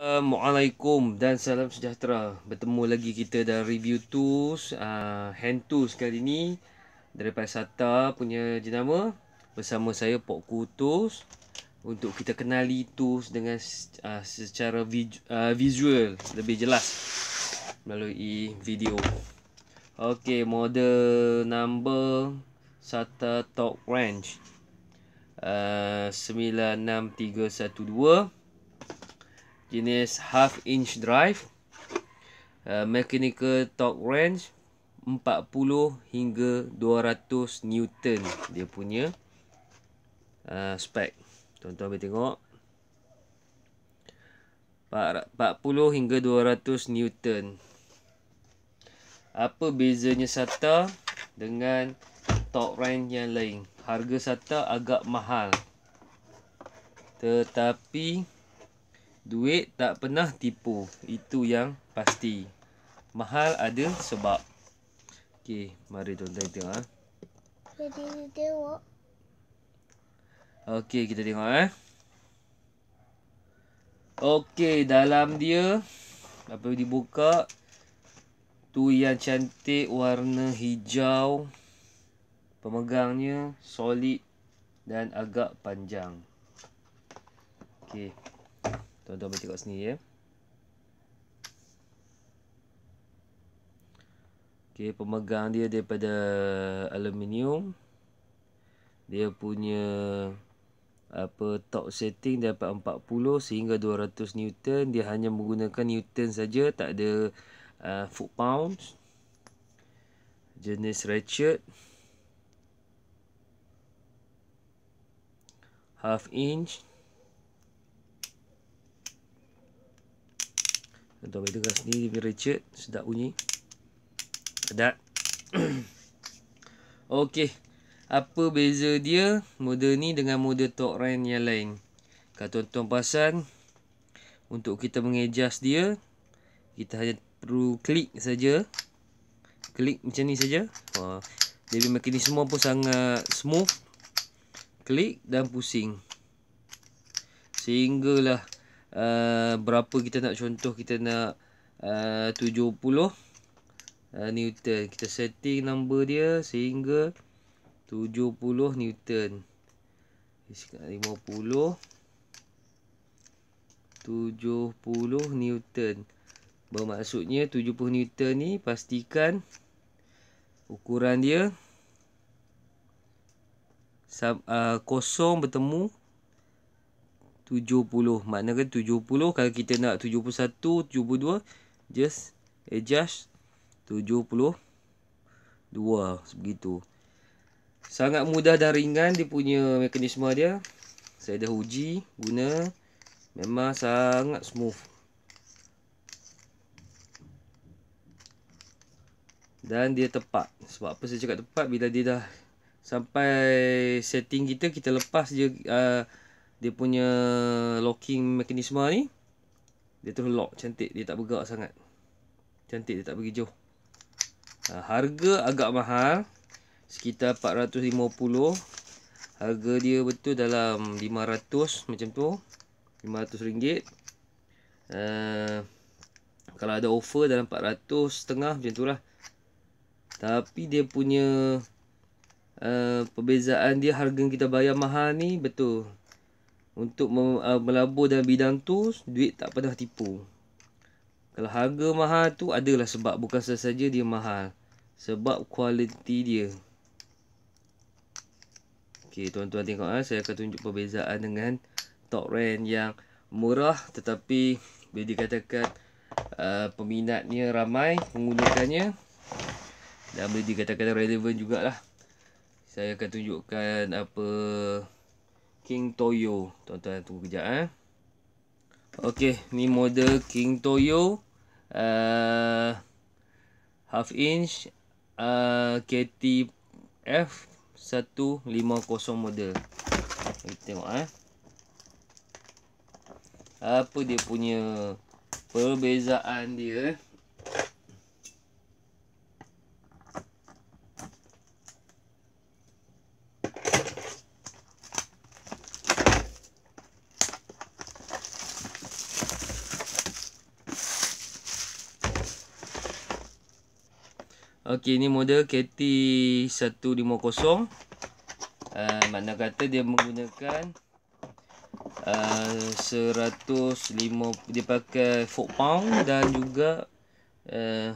Assalamualaikum dan salam sejahtera Bertemu lagi kita dalam review tools uh, Hand tools kali ni Daripada SATA punya jenama Bersama saya Pokku Tools Untuk kita kenali tools dengan uh, secara visual, uh, visual Lebih jelas Melalui video Ok model number SATA Top Range uh, 96312 jenis half inch drive uh, mechanical torque wrench 40 hingga 200 newton dia punya uh, spek tuan-tuan boleh tengok 40 hingga 200 newton apa bezanya SATA dengan torque wrench yang lain harga SATA agak mahal tetapi Duit tak pernah tipu. Itu yang pasti. Mahal ada sebab. Okay mari tuan-tuan tengok. Eh. Jadi dia tengok. Okey, kita tengok eh. Okey, dalam dia. Apa dibuka. Tu yang cantik warna hijau. Pemegangnya solid dan agak panjang. Okay. Tuan-tuan boleh tengok sendiri ya. Okey, pemegang dia daripada aluminium. Dia punya apa top setting dapat 40 sehingga 200 Newton, dia hanya menggunakan Newton saja, tak ada uh, foot pounds. Jenis ratchet. Half inch. Contoh beda kat sini Dia punya Richard Sedap bunyi Sedap Okey Apa beza dia Model ni dengan model top rain yang lain Kalau tuan-tuan perasan Untuk kita mengejas dia Kita hanya perlu klik saja Klik macam ni saja ha. Jadi makin ni semua pun sangat smooth Klik dan pusing Sehinggalah Eh, berapa kita nak contoh kita nak uh, 70 uh, newton kita setting number dia sehingga 70 newton 50 70 newton bermaksudnya 70 newton ni pastikan ukuran dia sam, uh, kosong bertemu 70. Mana kan 70 kalau kita nak 71, 72 just adjust 72 begitu. Sangat mudah dan ringan dia punya mekanisme dia. Saya dah uji guna memang sangat smooth. Dan dia tepat. Sebab apa saya cakap tepat bila dia dah sampai setting kita kita lepas je uh, dia punya locking mekanisme ni dia terus lock cantik dia tak bergerak sangat cantik dia tak pergi jauh ha, harga agak mahal sekitar 450 harga dia betul dalam 500 macam tu 500 ringgit uh, kalau ada offer dalam 400 setengah macam tu lah tapi dia punya uh, perbezaan dia harga yang kita bayar mahal ni betul untuk uh, melabur dalam bidang tu duit tak pernah tipu kalau harga mahal tu adalah sebab bukan sahaja dia mahal sebab kualiti dia Okey tuan-tuan tengok ah saya akan tunjuk perbezaan dengan top rent yang murah tetapi boleh dikatakan uh, peminatnya ramai menggunakannya dan boleh dikatakan relevan jugalah saya akan tunjukkan apa King Toyo. Tuan-tuan tunggu kejap eh. Okey, ni model King Toyo. Uh, half inch uh, KTF 150 model. Kita tengok eh. Apa dia punya perbezaan dia eh. Okey ni model KT150. Uh, ah, mana kata dia menggunakan uh, ah, 105 dia pakai fork pound dan juga uh,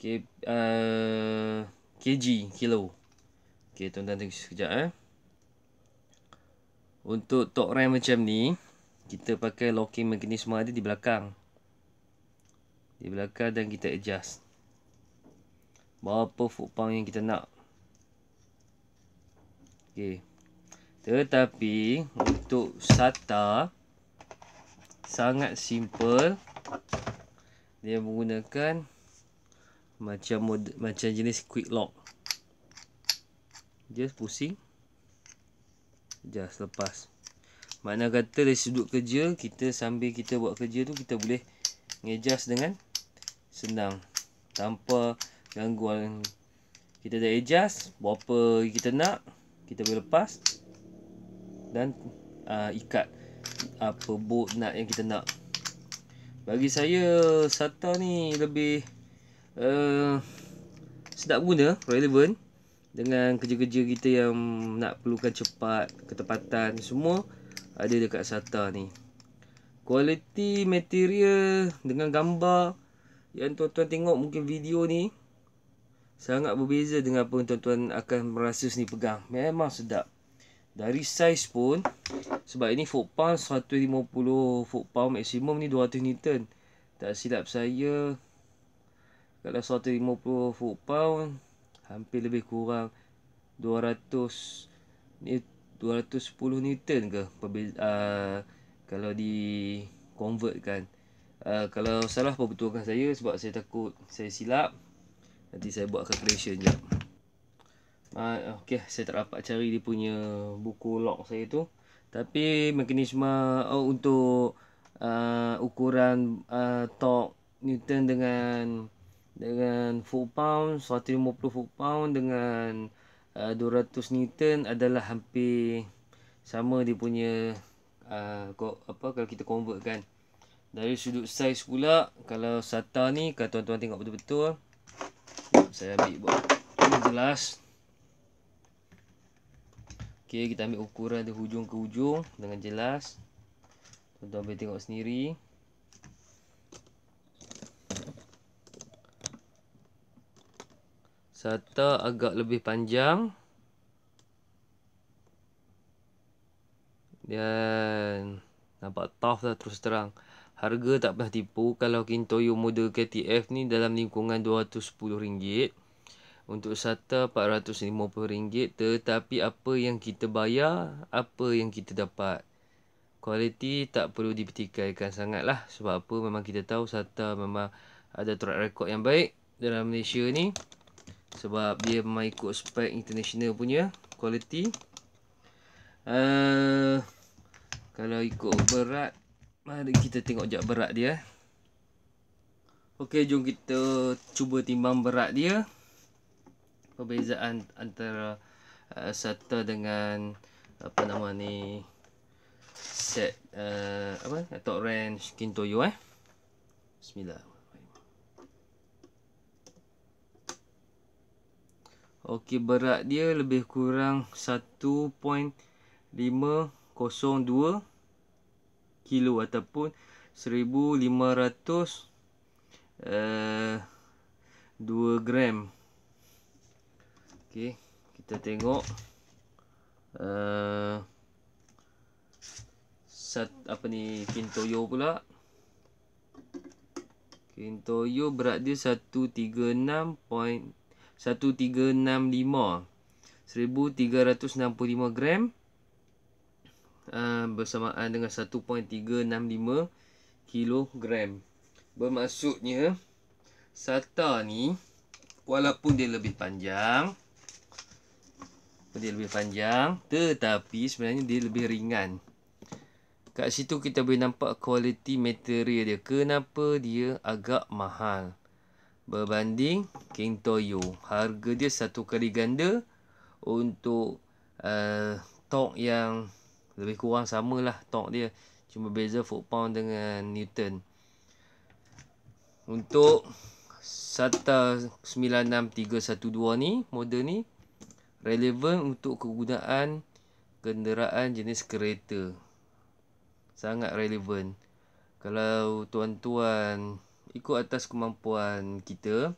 K, uh, KG kilo. Okey tuan-tuan tengok sekejap eh. Untuk torque rem macam ni kita pakai locking mekanisme ada di belakang di belakang dan kita adjust berapa foot pound yang kita nak ok tetapi untuk SATA sangat simple dia menggunakan macam mod, macam jenis quick lock just pusing just lepas mana kata dari sudut kerja kita sambil kita buat kerja tu kita boleh adjust dengan senang tanpa gangguan kita dah adjust berapa kita nak kita boleh lepas dan uh, ikat apa uh, nak yang kita nak bagi saya SATA ni lebih uh, sedap guna relevant dengan kerja-kerja kita yang nak perlukan cepat ketepatan semua ada dekat SATA ni kualiti material dengan gambar yang tuan-tuan tengok mungkin video ni sangat berbeza dengan apa tuan-tuan akan merasa sini pegang memang sedap dari size pun sebab ini foot pound 150 foot pound maksimum ni 200 newton tak silap saya kalau 150 foot pound hampir lebih kurang 200 ni 210 newton ke uh, kalau di convert kan Eh, kalau salah apa betulkan saya sebab saya takut saya silap nanti saya buat calculation je uh, ah, okey saya tak dapat cari dia punya buku log saya tu tapi mekanisme oh, untuk uh, ukuran uh, torque Newton dengan dengan foot pound 150 foot pound dengan uh, 200 Newton adalah hampir sama dia punya uh, kok apa kalau kita convert kan dari sudut saiz pula Kalau SATA ni Kalau tuan-tuan tengok betul-betul Saya ambil buat hmm, jelas Ok kita ambil ukuran dari hujung ke hujung Dengan jelas Tuan-tuan boleh tengok sendiri SATA agak lebih panjang Dan Nampak tough lah terus terang harga tak pernah tipu kalau Kintoyo model KTF ni dalam lingkungan RM210 untuk SATA RM450 tetapi apa yang kita bayar apa yang kita dapat kualiti tak perlu dipertikaikan sangat lah. sebab apa memang kita tahu SATA memang ada track record yang baik dalam Malaysia ni sebab dia memang ikut spek international punya kualiti uh, kalau ikut berat Mari kita tengok jap berat dia. Okey, jom kita cuba timbang berat dia. Perbezaan antara uh, SATA dengan apa nama ni set uh, apa atau range Kintoyo eh. Bismillah. Okey berat dia lebih kurang 1.502 kilo ataupun 1500 uh, 2 gram Okay, kita tengok uh, sat, apa ni pintoyo pula pintoyo berat dia 136. 1365 1365 gram Ah, bersamaan dengan 1.365 kilogram. Bermaksudnya SATA ni walaupun dia lebih panjang dia lebih panjang tetapi sebenarnya dia lebih ringan. Kat situ kita boleh nampak kualiti material dia. Kenapa dia agak mahal berbanding King Toyo. Harga dia satu kali ganda untuk uh, tok yang lebih kurang samalah torque dia cuma beza foot pound dengan newton untuk SATA 96312 ni model ni relevan untuk kegunaan kenderaan jenis kereta sangat relevan kalau tuan-tuan ikut atas kemampuan kita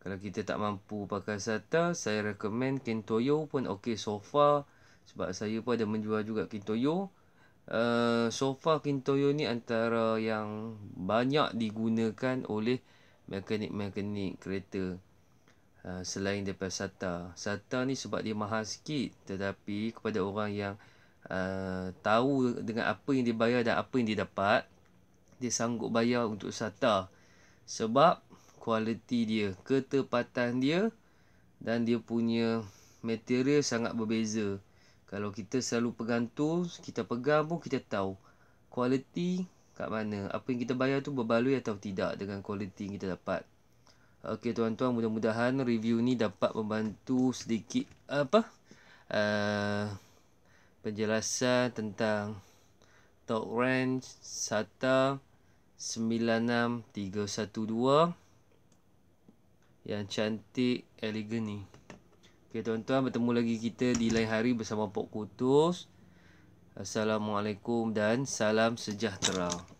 kalau kita tak mampu pakai SATA saya recommend Kentoyo pun okey so far sebab saya pun ada menjual juga Kintoyo. Uh, so far Kintoyo ni antara yang banyak digunakan oleh mekanik-mekanik kereta. Uh, selain daripada SATA. SATA ni sebab dia mahal sikit. Tetapi kepada orang yang uh, tahu dengan apa yang dia bayar dan apa yang dia dapat. Dia sanggup bayar untuk SATA. Sebab kualiti dia, ketepatan dia dan dia punya material sangat berbeza. Kalau kita selalu pegang tu Kita pegang pun kita tahu Kualiti kat mana Apa yang kita bayar tu berbaloi atau tidak Dengan kualiti yang kita dapat Okey tuan-tuan mudah-mudahan review ni dapat membantu sedikit Apa? Uh, penjelasan tentang Talk Range SATA 96312 yang cantik, elegan ni. Okey tuan-tuan bertemu lagi kita di lain hari bersama Pok Kutus. Assalamualaikum dan salam sejahtera.